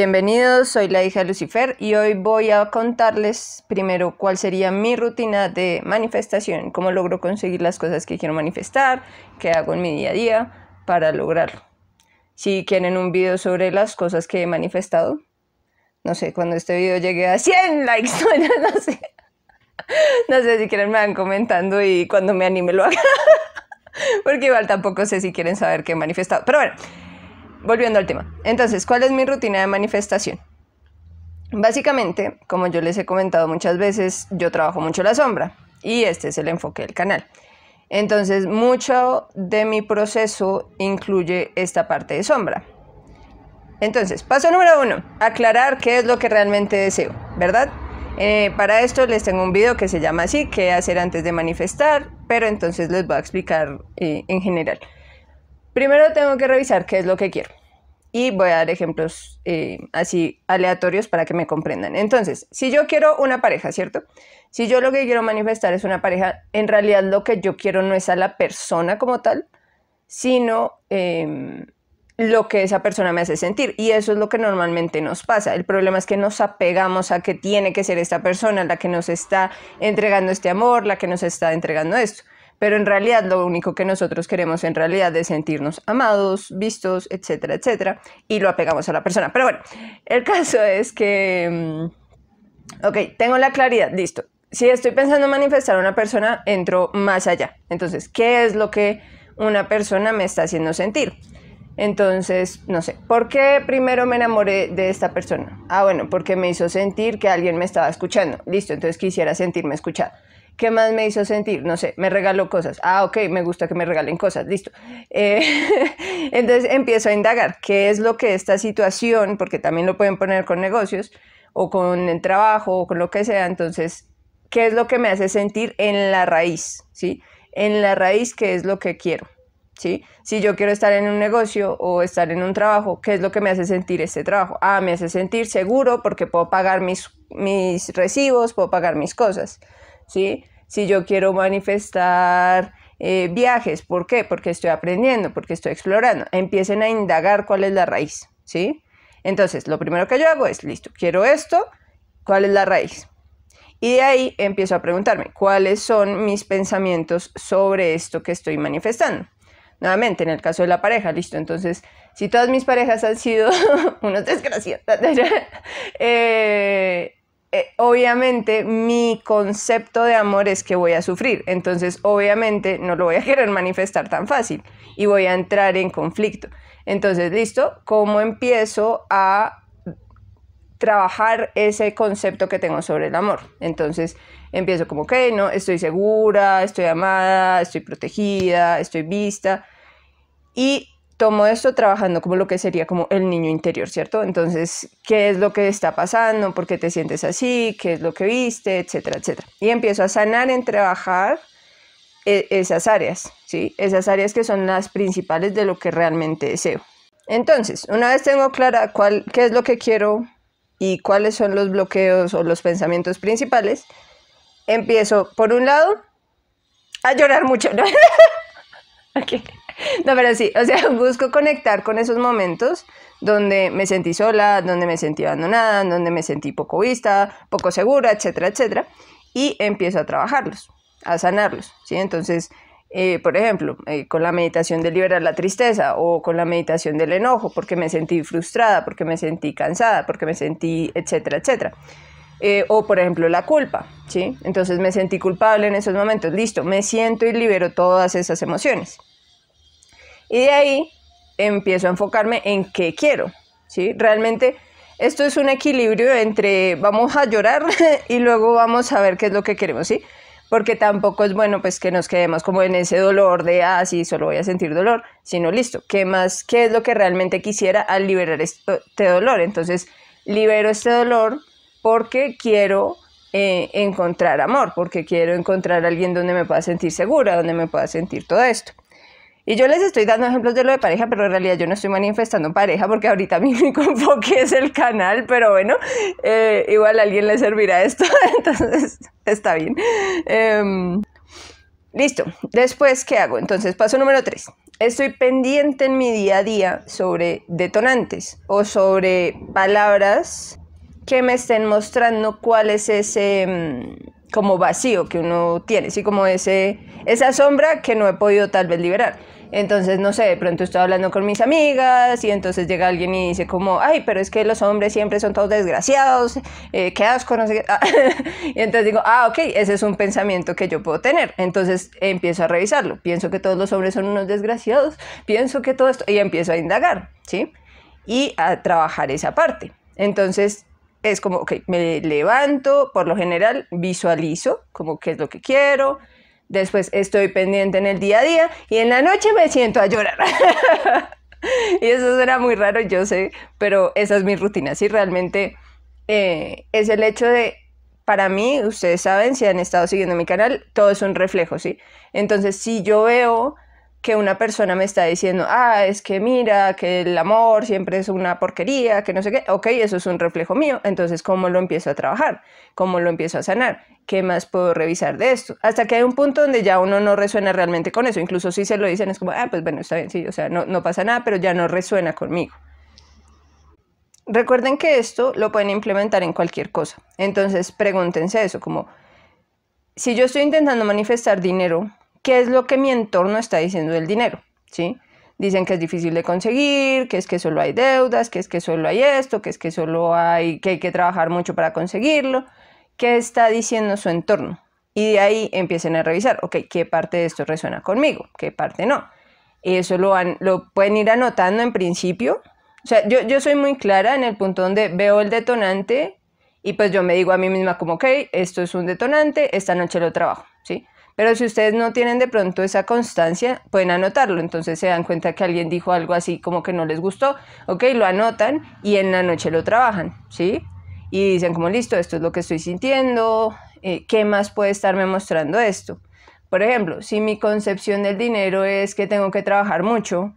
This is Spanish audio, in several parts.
Bienvenidos, soy la hija de Lucifer y hoy voy a contarles primero cuál sería mi rutina de manifestación, cómo logro conseguir las cosas que quiero manifestar, qué hago en mi día a día para lograrlo. Si quieren un video sobre las cosas que he manifestado, no sé, cuando este video llegue a 100 likes, no, no sé. No sé si quieren me van comentando y cuando me anime lo haga. Porque igual tampoco sé si quieren saber qué he manifestado. Pero bueno, volviendo al tema. Entonces, ¿cuál es mi rutina de manifestación? Básicamente, como yo les he comentado muchas veces, yo trabajo mucho la sombra y este es el enfoque del canal. Entonces, mucho de mi proceso incluye esta parte de sombra. Entonces, paso número uno, aclarar qué es lo que realmente deseo, ¿verdad? Eh, para esto les tengo un video que se llama así, qué hacer antes de manifestar, pero entonces les voy a explicar eh, en general. Primero tengo que revisar qué es lo que quiero. Y voy a dar ejemplos eh, así aleatorios para que me comprendan. Entonces, si yo quiero una pareja, ¿cierto? Si yo lo que quiero manifestar es una pareja, en realidad lo que yo quiero no es a la persona como tal, sino em, lo que esa persona me hace sentir. Y eso es lo que normalmente nos pasa. El problema es que nos apegamos a que tiene que ser esta persona la que nos está entregando este amor, la que nos está entregando esto pero en realidad lo único que nosotros queremos en realidad es sentirnos amados, vistos, etcétera, etcétera, y lo apegamos a la persona. Pero bueno, el caso es que, mm, ok, tengo la claridad, listo. Si estoy pensando en manifestar a una persona, entro más allá. Entonces, ¿qué es lo que una persona me está haciendo sentir? Entonces, no sé, ¿por qué primero me enamoré de esta persona? Ah, bueno, porque me hizo sentir que alguien me estaba escuchando. Listo, entonces quisiera sentirme escuchada. ¿Qué más me hizo sentir? No sé, me regaló cosas. Ah, ok, me gusta que me regalen cosas, listo. Eh, entonces empiezo a indagar qué es lo que esta situación, porque también lo pueden poner con negocios o con el trabajo o con lo que sea, entonces, ¿qué es lo que me hace sentir en la raíz? ¿Sí? En la raíz, ¿qué es lo que quiero? ¿Sí? Si yo quiero estar en un negocio o estar en un trabajo, ¿qué es lo que me hace sentir este trabajo? Ah, me hace sentir seguro porque puedo pagar mis, mis recibos, puedo pagar mis cosas, ¿sí? si yo quiero manifestar eh, viajes, ¿por qué? Porque estoy aprendiendo, porque estoy explorando. Empiecen a indagar cuál es la raíz, ¿sí? Entonces, lo primero que yo hago es, listo, quiero esto, ¿cuál es la raíz? Y de ahí empiezo a preguntarme cuáles son mis pensamientos sobre esto que estoy manifestando. Nuevamente, en el caso de la pareja, listo. Entonces, si todas mis parejas han sido unos desgraciados, eh, eh, obviamente mi concepto de amor es que voy a sufrir, entonces obviamente no lo voy a querer manifestar tan fácil y voy a entrar en conflicto. Entonces, listo, ¿cómo empiezo a trabajar ese concepto que tengo sobre el amor? Entonces, empiezo como, que no, estoy segura, estoy amada, estoy protegida, estoy vista y tomo esto trabajando como lo que sería como el niño interior, ¿cierto? Entonces, ¿qué es lo que está pasando? ¿Por qué te sientes así? ¿Qué es lo que viste? Etcétera, etcétera. Y empiezo a sanar en trabajar e, esas áreas, ¿sí? Esas áreas que son las principales de lo que realmente deseo. Entonces, una vez tengo clara cuál, qué es lo que quiero y cuáles son los bloqueos o los pensamientos principales, empiezo, por un lado, a llorar mucho, ¿no? okay. No, pero sí, o sea, busco conectar con esos momentos donde me sentí sola, donde me sentí abandonada, donde me sentí poco vista, poco segura, etcétera, etcétera, y empiezo a trabajarlos, a sanarlos, ¿sí? Entonces, eh, por ejemplo, eh, con la meditación de liberar la tristeza o con la meditación del enojo, porque me sentí frustrada, porque me sentí cansada, porque me sentí, etcétera, etcétera. Eh, o por ejemplo la culpa, ¿sí? Entonces me sentí culpable en esos momentos, listo, me siento y libero todas esas emociones. Y de ahí empiezo a enfocarme en qué quiero. ¿sí? Realmente esto es un equilibrio entre vamos a llorar y luego vamos a ver qué es lo que queremos. ¿sí? Porque tampoco es bueno pues que nos quedemos como en ese dolor de, ah, solo voy a sentir dolor, sino listo, ¿qué más? ¿Qué es lo que realmente quisiera al liberar este dolor? Entonces, libero este dolor porque quiero eh, encontrar amor, porque quiero encontrar a alguien donde me pueda sentir segura, donde me pueda sentir todo esto. Y yo les estoy dando ejemplos de lo de pareja, pero en realidad yo no estoy manifestando pareja porque ahorita mi único enfoque es el canal, pero bueno, eh, igual a alguien le servirá esto, entonces está bien. Em, listo, después, ¿qué hago? Entonces, paso número tres. Estoy pendiente en mi día a día sobre detonantes o sobre palabras que me estén mostrando cuál es ese mm, como vacío que uno tiene, así como ese, esa sombra que no he podido tal vez liberar. Entonces, no sé, de pronto estoy hablando con mis amigas y entonces llega alguien y dice como, ay, pero es que los hombres siempre son todos desgraciados, eh, qué asco, no sé ah, y entonces digo, ah, ok, ese es un pensamiento que yo puedo tener. Entonces empiezo a revisarlo, pienso que todos los hombres son unos desgraciados, pienso que todo esto, y empiezo a indagar, ¿sí? Y a trabajar esa parte. Entonces, es como, ok, me levanto, por lo general visualizo como qué es lo que quiero, después estoy pendiente en el día a día y en la noche me siento a llorar. y eso será muy raro, yo sé, pero esa es mi rutina. Sí, realmente eh, es el hecho de, para mí, ustedes saben, si han estado siguiendo mi canal, todo es un reflejo, ¿sí? Entonces, si yo veo que una persona me está diciendo, ah, es que mira, que el amor siempre es una porquería, que no sé qué, ok, eso es un reflejo mío, entonces ¿cómo lo empiezo a trabajar? ¿Cómo lo empiezo a sanar? ¿Qué más puedo revisar de esto? Hasta que hay un punto donde ya uno no resuena realmente con eso, incluso si se lo dicen es como, ah, pues bueno, está bien, sí, o sea, no, no pasa nada, pero ya no resuena conmigo. Recuerden que esto lo pueden implementar en cualquier cosa, entonces pregúntense eso, como, si yo estoy intentando manifestar dinero, ¿qué es lo que mi entorno está diciendo del dinero? ¿Sí? Dicen que es difícil de conseguir, que es que solo hay deudas, que es que solo hay esto, que es que solo hay, que hay que trabajar mucho para conseguirlo. ¿Qué está diciendo su entorno? Y de ahí empiecen a revisar, ok, ¿qué parte de esto resuena conmigo? ¿Qué parte no? Y Eso lo, lo pueden ir anotando en principio. O sea, yo, yo soy muy clara en el punto donde veo el detonante y pues yo me digo a mí misma como, ok, esto es un detonante, esta noche lo trabajo, ¿sí? Pero si ustedes no tienen de pronto esa constancia, pueden anotarlo. Entonces se dan cuenta que alguien dijo algo así como que no les gustó. Ok, lo anotan y en la noche lo trabajan, ¿sí? Y dicen como listo, esto es lo que estoy sintiendo, eh, ¿qué más puede estarme mostrando esto? Por ejemplo, si mi concepción del dinero es que tengo que trabajar mucho,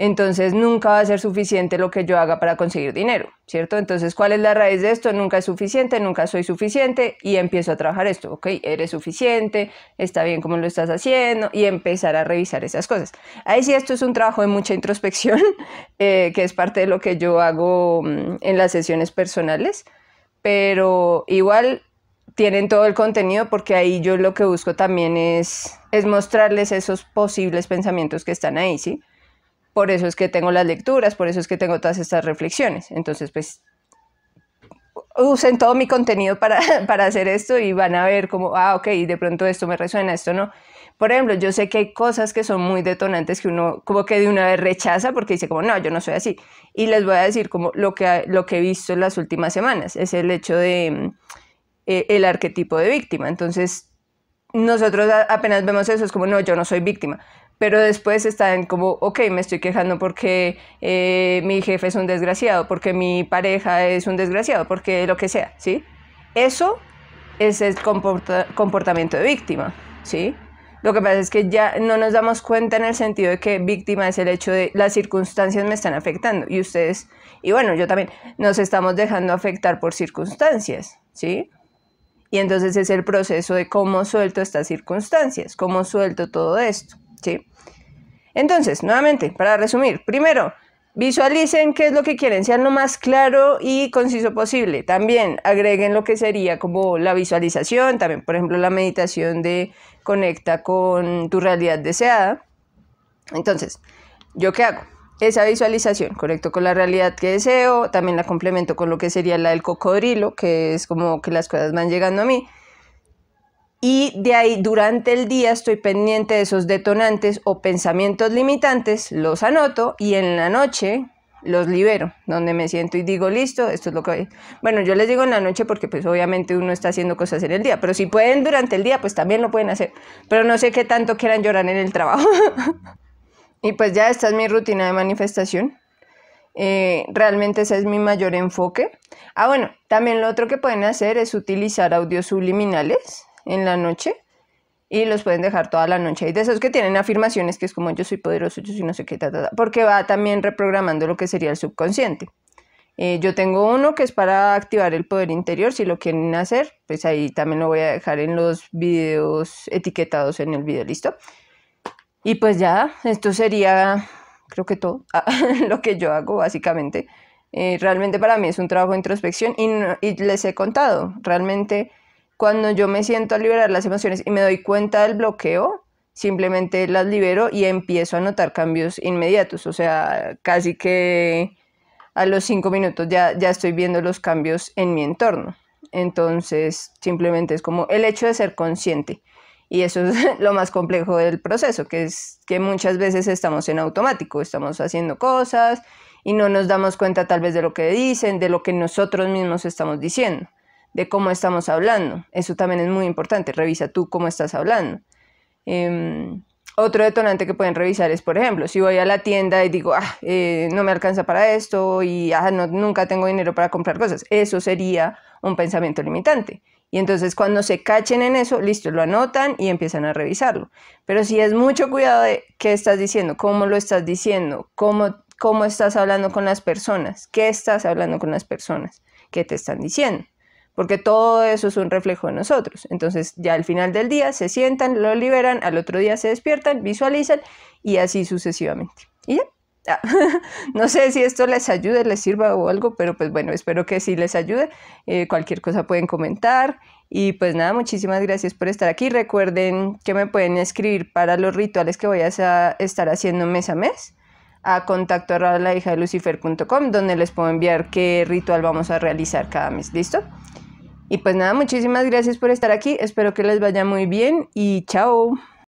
entonces nunca va a ser suficiente lo que yo haga para conseguir dinero, ¿cierto? Entonces, ¿cuál es la raíz de esto? Nunca es suficiente, nunca soy suficiente y empiezo a trabajar esto, ¿ok? Eres suficiente, está bien como lo estás haciendo y empezar a revisar esas cosas. Ahí sí, esto es un trabajo de mucha introspección, eh, que es parte de lo que yo hago mm, en las sesiones personales, pero igual tienen todo el contenido porque ahí yo lo que busco también es mostrarles esos posibles pensamientos que están ahí, ¿sí? por eso es que tengo las lecturas, por eso es que tengo todas estas reflexiones. Entonces, pues, usen todo mi contenido para, hacer esto y van a ver como, ah, ok, de pronto esto me resuena, esto no. Por ejemplo, yo sé que hay cosas que son muy detonantes que uno como que de una vez rechaza porque dice como, no, yo no soy así. Y les voy a decir como lo que, lo que he visto en las últimas semanas, es el hecho de mm, e, el arquetipo de víctima. Entonces, nosotros apenas vemos eso, es como, no, yo no soy víctima pero después están como, ok, me estoy quejando porque eh, mi jefe es un desgraciado, porque mi pareja es un desgraciado, porque lo que sea, ¿sí? Eso es el comportamiento de víctima, ¿sí? Lo que pasa es que ya no nos damos cuenta en el sentido de que víctima es el hecho de las circunstancias me están afectando y ustedes, y bueno, yo también, nos estamos dejando afectar por circunstancias, ¿sí? Y entonces es el proceso de cómo suelto estas circunstancias, cómo suelto todo esto. ¿sí? Entonces, nuevamente, para resumir, primero, visualicen qué es lo que quieren, sean lo más claro y conciso posible. También agreguen lo que sería como la visualización, también, por ejemplo, la meditación de conecta con tu realidad deseada. Entonces, ¿yo qué hago? Esa visualización, conecto con la realidad que deseo, también la complemento con lo que sería la del cocodrilo, que es como que las cosas van llegando a mí. Y de ahí durante el día estoy pendiente de esos detonantes o pensamientos limitantes, los anoto y en la noche los libero, donde me siento y digo, listo, esto es lo que... Voy". Bueno, yo les digo en la noche porque pues obviamente uno está haciendo cosas en el día, pero si pueden durante el día, pues también lo pueden hacer. Pero no sé qué tanto quieran llorar en el trabajo. y pues ya esta es mi rutina de manifestación. Eh, realmente ese es mi mayor enfoque. Ah, bueno, también lo otro que pueden hacer es utilizar audios subliminales en la noche y los pueden dejar toda la noche. Y de esos que tienen afirmaciones que es como yo soy poderoso, yo soy no sé qué, porque va también reprogramando lo que sería el subconsciente. Eh, yo tengo uno que es para activar el poder interior, si lo quieren hacer, pues ahí también lo voy a dejar en los videos etiquetados en el video, ¿listo? Y pues ya, esto sería, creo que todo, ah, lo que yo hago básicamente. Eh, realmente para mí es un trabajo de introspección y les he contado, realmente cuando yo me siento a liberar las emociones y me doy cuenta del bloqueo, simplemente las libero y empiezo a notar cambios inmediatos. O sea, casi que a los cinco minutos ya, ya estoy viendo los cambios en mi entorno. Entonces, simplemente es como el hecho de ser consciente. Y eso es lo más complejo del proceso, que es que muchas veces estamos en automático, estamos haciendo cosas y no nos damos cuenta tal vez de lo que dicen, de lo que nosotros mismos estamos diciendo de cómo estamos hablando. Eso también es muy importante. Revisa tú cómo estás hablando. Em, otro detonante que pueden revisar es, por ejemplo, si voy a la tienda y digo, ah, eh, no me alcanza para esto y ah, no, nunca tengo dinero para comprar cosas. Eso sería un pensamiento limitante. Y entonces cuando se cachen en eso, listo, lo anotan y empiezan a revisarlo. Pero si es mucho cuidado de qué estás diciendo, cómo lo estás diciendo, cómo, cómo estás hablando con las personas, qué estás hablando con las personas, qué te están diciendo porque todo eso es un reflejo de nosotros. Entonces ya al final del día se sientan, lo liberan, al otro día se despiertan, visualizan y así sucesivamente. Y ya. Ah, no sé si esto les ayude, les sirva o algo, pero pues bueno, espero que sí les ayude. Eh, cualquier cosa pueden comentar. Y pues nada, muchísimas gracias por estar aquí. Recuerden que me pueden escribir para los rituales que voy a estar haciendo mes a mes a lucifer.com donde les puedo enviar qué ritual vamos a realizar cada mes. ¿Listo? Y pues nada, muchísimas gracias por estar aquí. Espero que les vaya muy bien y chao.